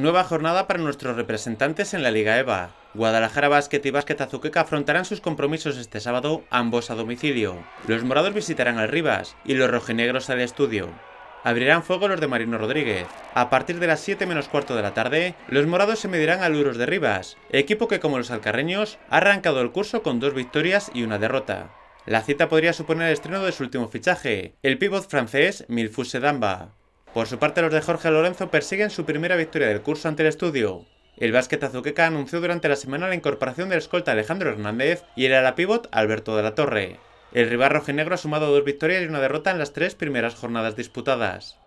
Nueva jornada para nuestros representantes en la Liga EVA. Guadalajara Basket y Basket Azuqueca afrontarán sus compromisos este sábado, ambos a domicilio. Los morados visitarán al Rivas y los rojinegros al estudio. Abrirán fuego los de Marino Rodríguez. A partir de las 7 menos cuarto de la tarde, los morados se medirán al Uros de Rivas, equipo que como los alcarreños ha arrancado el curso con dos victorias y una derrota. La cita podría suponer el estreno de su último fichaje, el pívot francés Milfus Sedamba. Por su parte, los de Jorge Lorenzo persiguen su primera victoria del curso ante el estudio. El básquet Azuqueca anunció durante la semana la incorporación del escolta Alejandro Hernández y el ala pivot Alberto de la Torre. El rival rojinegro ha sumado dos victorias y una derrota en las tres primeras jornadas disputadas.